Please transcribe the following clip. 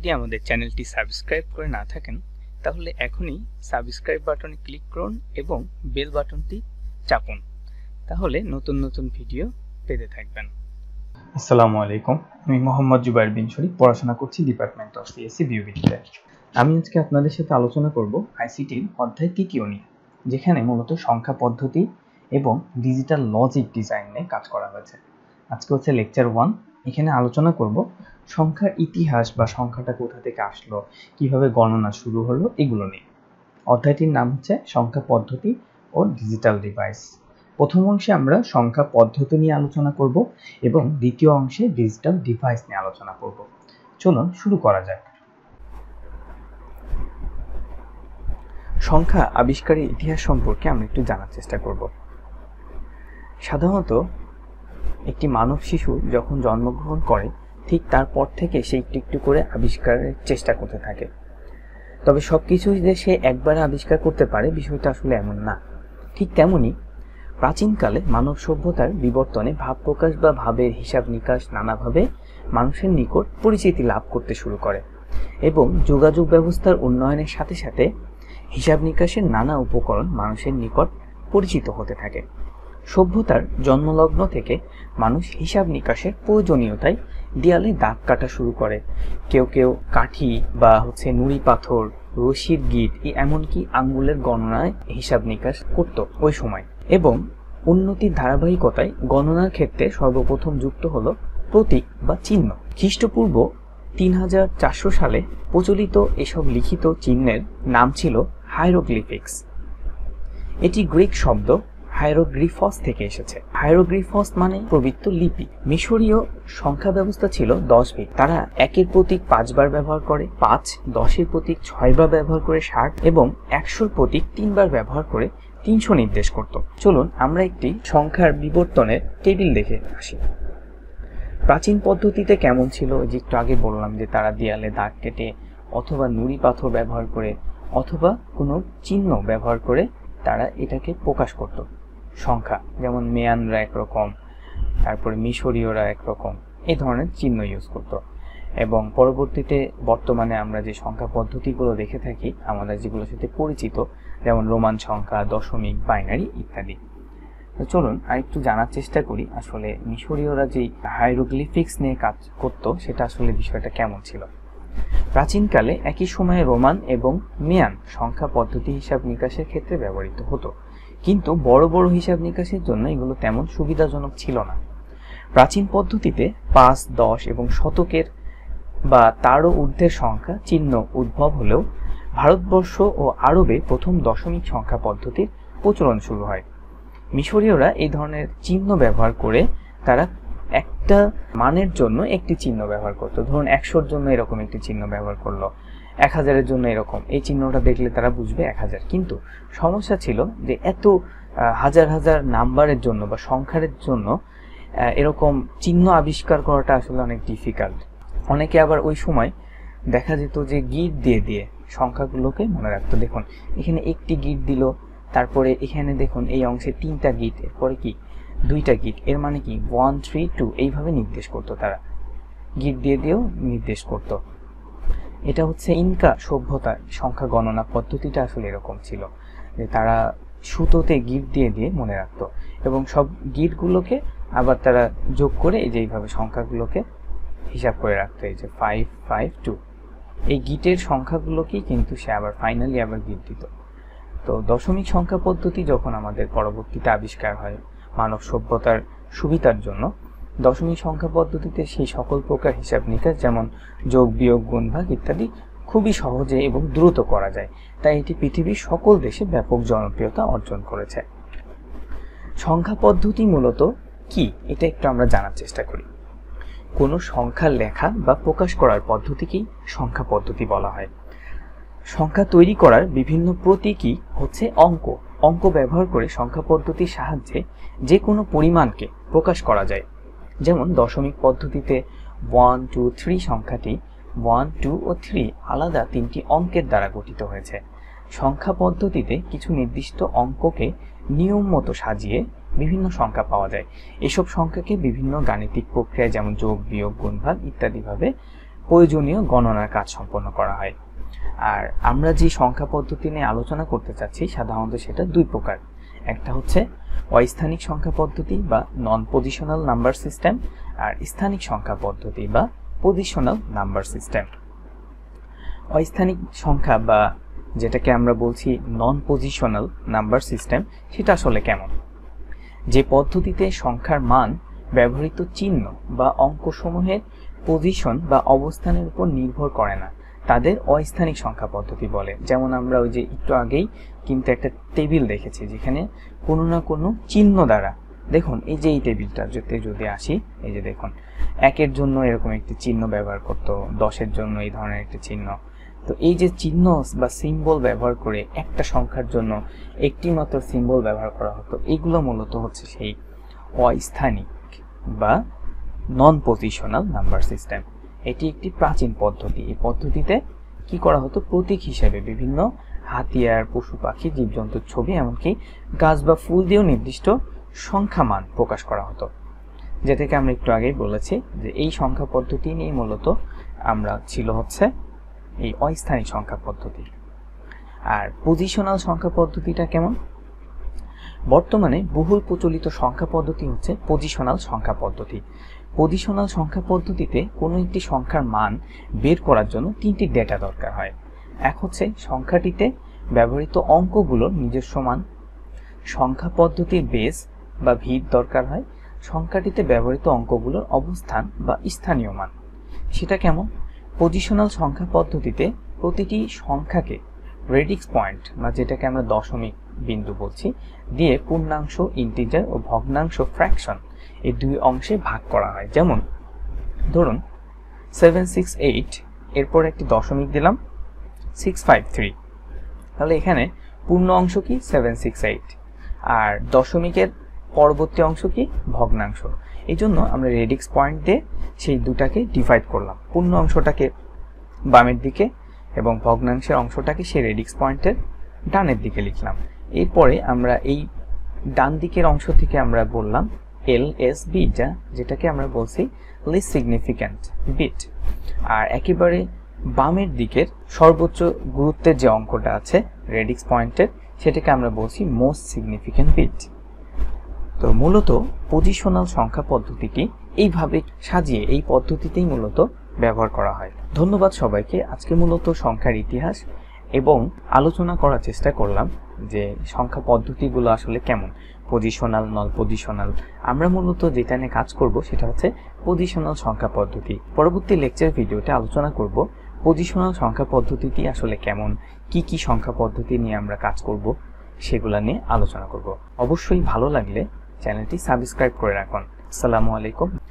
যদি আমাদের চ্যানেলটি সাবস্ক্রাইব করে না থাকেন তাহলে এখনই সাবস্ক্রাইব বাটনে ক্লিক করুন এবং বেল বাটনটি চাপুন তাহলে নতুন নতুন ভিডিও পেতে থাকবেন আসসালামু আলাইকুম আমি মোহাম্মদ জুবাইর বিন শরীফ পড়াশোনা করছি ডিপার্টমেন্ট অফ সিএসসি বিউবিটিতে আমি আজকে আপনাদের সাথে আলোচনা করব আইসিটির অধ্যায় তৃতীয় নিয়ে যেখানে মূলত সংখ্যা পদ্ধতি এবং ডিজিটাল লজিক ডিজাইন নিয়ে কাজ করা হয়েছে আজকে হচ্ছে লেকচার ওয়ান এখানে আলোচনা করব সংখ্যার ইতিহাস বা সংখ্যাটা কোথা থেকে আসলো কিভাবে গণনা শুরু হলো এগুলো নিয়ে অধ্যায়টির নাম হচ্ছে সংখ্যা পদ্ধতি ও ডিজিটাল ডিভাইস প্রথম অংশে আমরা সংখ্যা পদ্ধতি নিয়ে আলোচনা করব এবং দ্বিতীয় অংশে ডিজিটাল ডিভাইস নিয়ে আলোচনা করব চলুন শুরু করা যাক সংখ্যা আবিষ্কারের ইতিহাস সম্পর্কে আমরা একটু জানার চেষ্টা করব সাধারণত একটি মানব শিশু যখন জন্মগ্রহণ করে ঠিক তারপর থেকে সে একটু একটু করে আবিষ্কারের চেষ্টা করতে থাকে তবে সব কিছুই যে সে একবারে আবিষ্কার করতে পারে বিষয়টা আসলে এমন না ঠিক তেমনই প্রাচীনকালে মানব সভ্যতার বিবর্তনে ভাব প্রকাশ বা ভাবের হিসাব নিকাশ নানাভাবে মানুষের নিকট পরিচিতি লাভ করতে শুরু করে এবং যোগাযোগ ব্যবস্থার উন্নয়নের সাথে সাথে হিসাব নিকাশের নানা উপকরণ মানুষের নিকট পরিচিত হতে থাকে সভ্যতার জন্মলগ্ন থেকে মানুষ হিসাব নিকাশের প্রয়োজনীয়তায় দেয়ালে দাগ কাটা শুরু করে কেউ কেউ কাঠি বা হচ্ছে নুড়ি পাথর রশির গিট এমনকি আঙ্গুলের গণনায় হিসাব নিকাশ করত ওই সময় এবং উন্নতির ধারাবাহিকতায় গণনার ক্ষেত্রে সর্বপ্রথম যুক্ত হল প্রতীক বা চিহ্ন খ্রিস্টপূর্ব তিন হাজার চারশো সালে প্রচলিত এসব লিখিত চিহ্নের নাম ছিল হাইরোগ্লিফিক্স এটি গ্রিক শব্দ হাইরোগ্রিফস থেকে এসেছে হাইরোগ্রিফস মানে প্রবৃত্ত লিপি মিশরীয় সংখ্যা ব্যবস্থা ছিল দশ বিট তারা একের প্রতীক পাঁচবার ব্যবহার করে পাঁচ দশের প্রতীক ছয়বার ব্যবহার করে ষাট এবং একশোর প্রতীক তিনবার ব্যবহার করে তিনশো নির্দেশ করত চলুন আমরা একটি সংখ্যার বিবর্তনের টেবিল দেখে আসি প্রাচীন পদ্ধতিতে কেমন ছিল যে একটু আগে বললাম যে তারা দেয়ালে দাগ কেটে অথবা নুড়ি পাথর ব্যবহার করে অথবা কোনো চিহ্ন ব্যবহার করে তারা এটাকে প্রকাশ করত সংখ্যা যেমন মেয়ানরা একরকম তারপরে মিশরীয়রা একরকম এই ধরনের চিহ্ন ইউজ করত এবং পরবর্তীতে বর্তমানে আমরা যে সংখ্যা পদ্ধতিগুলো দেখে থাকি আমাদের যেগুলোর সাথে পরিচিত যেমন রোমান সংখ্যা দশমিক বাইনারি ইত্যাদি তো চলুন আরেকটু জানার চেষ্টা করি আসলে মিশরীয়রা যে হাইরোগ্লিফিক্স নিয়ে কাজ করত সেটা আসলে বিষয়টা কেমন ছিল প্রাচীনকালে একই সময়ে রোমান এবং মিয়ান সংখ্যা পদ্ধতি হিসাব নিকাশের ক্ষেত্রে ব্যবহৃত হতো কিন্তু বড় বড় হিসাব নিকাশের জন্য এগুলো তেমন সুবিধাজনক ছিল না প্রাচীন পদ্ধতিতে পাঁচ দশ এবং শতকের বা তারও ঊর্ধ্বের সংখ্যা চিহ্ন উদ্ভব হলেও ভারতবর্ষ ও আরবে প্রথম দশমিক সংখ্যা পদ্ধতির প্রচলন শুরু হয় মিশরীয়রা এই ধরনের চিহ্ন ব্যবহার করে তারা একটা মানের জন্য একটি চিহ্ন ব্যবহার করতো ধরুন একশোর জন্য এরকম একটি চিহ্ন ব্যবহার করলো এক হাজারের জন্য এরকম এই চিহ্নটা দেখলে তারা বুঝবে এক হাজার কিন্তু সমস্যা ছিল যে এত হাজার হাজার নাম্বারের জন্য বা সংখ্যারের জন্য এরকম চিহ্ন আবিষ্কার করাটা আসলে অনেক ডিফিকাল্ট অনেকে আবার ওই সময় দেখা যেত যে গিট দিয়ে দিয়ে সংখ্যাগুলোকে মনে রাখতো দেখুন এখানে একটি গিট দিল তারপরে এখানে দেখুন এই অংশে তিনটা গিট এরপরে কি দুইটা গিট এর মানে কি ওয়ান থ্রি টু এইভাবে নির্দেশ করতো তারা গিট দিয়ে দিয়েও নির্দেশ করতো এটা হচ্ছে ইনকা সভ্যতার সংখ্যা গণনা পদ্ধতিটা আসলে এরকম ছিল যে তারা সুতোতে গিট দিয়ে দিয়ে মনে রাখতো এবং সব গিটগুলোকে আবার তারা যোগ করে এই যে এইভাবে সংখ্যাগুলোকে হিসাব করে রাখতো এই যে ফাইভ ফাইভ টু এই গিটের সংখ্যাগুলোকেই কিন্তু সে আবার ফাইনালি আবার গিট দিত তো দশমিক সংখ্যা পদ্ধতি যখন আমাদের পরবর্তীতে আবিষ্কার হয় মানব সভ্যতার সুবিধার জন্য দশমিক সংখ্যা পদ্ধতিতে সেই সকল প্রকার হিসাব নিকাশ যেমন যোগ বিয়োগ গুণভাগ ইত্যাদি খুবই সহজে এবং দ্রুত করা যায় তাই এটি পৃথিবীর সকল দেশে ব্যাপক জনপ্রিয়তা অর্জন করেছে সংখ্যা পদ্ধতি মূলত কি এটা একটু আমরা জানার চেষ্টা করি কোনো সংখ্যা লেখা বা প্রকাশ করার পদ্ধতিকেই সংখ্যা পদ্ধতি বলা হয় সংখ্যা তৈরি করার বিভিন্ন প্রতীকই হচ্ছে অঙ্ক অঙ্ক ব্যবহার করে সংখ্যা পদ্ধতির সাহায্যে যে কোনো পরিমাণকে প্রকাশ করা যায় যেমন দশমিক পদ্ধতিতে ওয়ান টু থ্রি সংখ্যাটি ওয়ান টু ও থ্রি আলাদা তিনটি অঙ্কের দ্বারা গঠিত হয়েছে সংখ্যা পদ্ধতিতে কিছু নির্দিষ্ট অঙ্ককে নিয়ম মতো সাজিয়ে বিভিন্ন সংখ্যা পাওয়া যায় এসব সংখ্যাকে বিভিন্ন গাণিতিক প্রক্রিয়ায় যেমন যোগ বিয়োগ গুণভাগ ইত্যাদিভাবে প্রয়োজনীয় গণনার কাজ সম্পন্ন করা হয় আর আমরা যে সংখ্যা পদ্ধতি নিয়ে আলোচনা করতে চাচ্ছি সাধারণত সেটা দুই প্রকার একটা হচ্ছে অস্থানিক সংখ্যা পদ্ধতি বা নন পজিশনাল নাম্বার সিস্টেম আর স্থানিক সংখ্যা পদ্ধতি বা পজিশনাল নাম্বার সিস্টেম অস্থানিক সংখ্যা বা যেটাকে আমরা বলছি নন পজিশনাল নাম্বার সিস্টেম সেটা আসলে কেমন যে পদ্ধতিতে সংখ্যার মান ব্যবহৃত চিহ্ন বা অঙ্কসমূহের পজিশন বা অবস্থানের উপর নির্ভর করে না তাদের অস্থানিক সংখ্যা পদ্ধতি বলে যেমন আমরা ওই যে একটু আগেই কিন্তু একটা টেবিল দেখেছি যেখানে কোনো না কোনো চিহ্ন দ্বারা দেখুন এই যে এই টেবিলটা যদি যদি আসি এই যে দেখুন একের জন্য এরকম একটি চিহ্ন ব্যবহার করতো দশের জন্য এই ধরনের একটি চিহ্ন তো এই যে চিহ্ন বা সিম্বল ব্যবহার করে একটা সংখ্যার জন্য একটি মাত্র সিম্বল ব্যবহার করা হতো এগুলো মূলত হচ্ছে সেই অস্থানিক বা নন পজিশনাল নাম্বার সিস্টেম এটি একটি প্রাচীন পদ্ধতি এই পদ্ধতিতে কি করা হতো প্রতীক হিসেবে বিভিন্ন হাতিয়ার পশু পাখি জীবজন্তুর ছবি এমনকি গাছ বা ফুল দিয়েও নির্দিষ্ট সংখ্যামান প্রকাশ করা হতো যেটাকে আমরা একটু আগেই বলেছি যে এই সংখ্যা পদ্ধতি নিয়ে মূলত আমরা ছিল হচ্ছে এই অস্থায়ী সংখ্যা পদ্ধতি আর পজিশনাল সংখ্যা পদ্ধতিটা কেমন বর্তমানে বহুল প্রচলিত সংখ্যা পদ্ধতি হচ্ছে পজিশনাল সংখ্যা পদ্ধতি পজিশনাল সংখ্যা পদ্ধতিতে কোনো একটি সংখ্যার মান বের করার জন্য তিনটি ডেটা দরকার হয় এক হচ্ছে সংখ্যাটিতে ব্যবহৃত অঙ্কগুলোর নিজস্ব মান সংখ্যা পদ্ধতির বেস বা ভিড় দরকার হয় সংখ্যাটিতে ব্যবহৃত অঙ্কগুলোর অবস্থান বা স্থানীয় মান সেটা কেমন পজিশনাল সংখ্যা পদ্ধতিতে প্রতিটি সংখ্যাকে রেডিক্স পয়েন্ট বা যেটাকে আমরা দশমিক বিন্দু বলছি দিয়ে পূর্ণাংশ ইন্টিজার ও ভগ্নাংশ ফ্র্যাকশন এই দুই অংশে ভাগ করা হয় যেমন ধরুন সেভেন সিক্স এইট এরপর একটি দশমিক দিলাম সিক্স ফাইভ থ্রি তাহলে এখানে পূর্ণ অংশ কি সেভেন সিক্স এইট আর দশমিকের পরবর্তী অংশ কি ভগ্নাংশ এই জন্য আমরা রেডিক্স পয়েন্ট দিয়ে সেই দুটাকে ডিভাইড করলাম পূর্ণ অংশটাকে বামের দিকে এবং ভগ্নাংশের অংশটাকে সে রেডিক্স পয়েন্টের ডানের দিকে লিখলাম এরপরে আমরা এই ডান দিকের অংশ থেকে আমরা বললাম এল এস বিটা যেটাকে আমরা বলছি লিস সিগনিফিক্যান্ট বিট আর একেবারে বামের দিকের সর্বোচ্চ গুরুত্বের যে অঙ্কটা আছে রেডিক্স পয়েন্টের সেটাকে আমরা বলছি মোস্ট সিগনিফিক্যান্ট বিট তো মূলত পজিশনাল সংখ্যা পদ্ধতিটি এইভাবে সাজিয়ে এই পদ্ধতিতেই মূলত ব্যবহার করা হয় ধন্যবাদ সবাইকে আজকে মূলত সংখ্যার ইতিহাস এবং আলোচনা করার চেষ্টা করলাম যে সংখ্যা পদ্ধতিগুলো আসলে কেমন পজিশনাল নন পজিশনাল আমরা মূলত যেটা নিয়ে কাজ করব সেটা হচ্ছে পজিশনাল সংখ্যা পদ্ধতি পরবর্তী লেকচার ভিডিওতে আলোচনা করব পজিশনাল সংখ্যা পদ্ধতিটি আসলে কেমন কি কি সংখ্যা পদ্ধতি নিয়ে আমরা কাজ করব সেগুলো নিয়ে আলোচনা করব অবশ্যই ভালো লাগলে চ্যানেলটি সাবস্ক্রাইব করে রাখুন আসসালামু আলাইকুম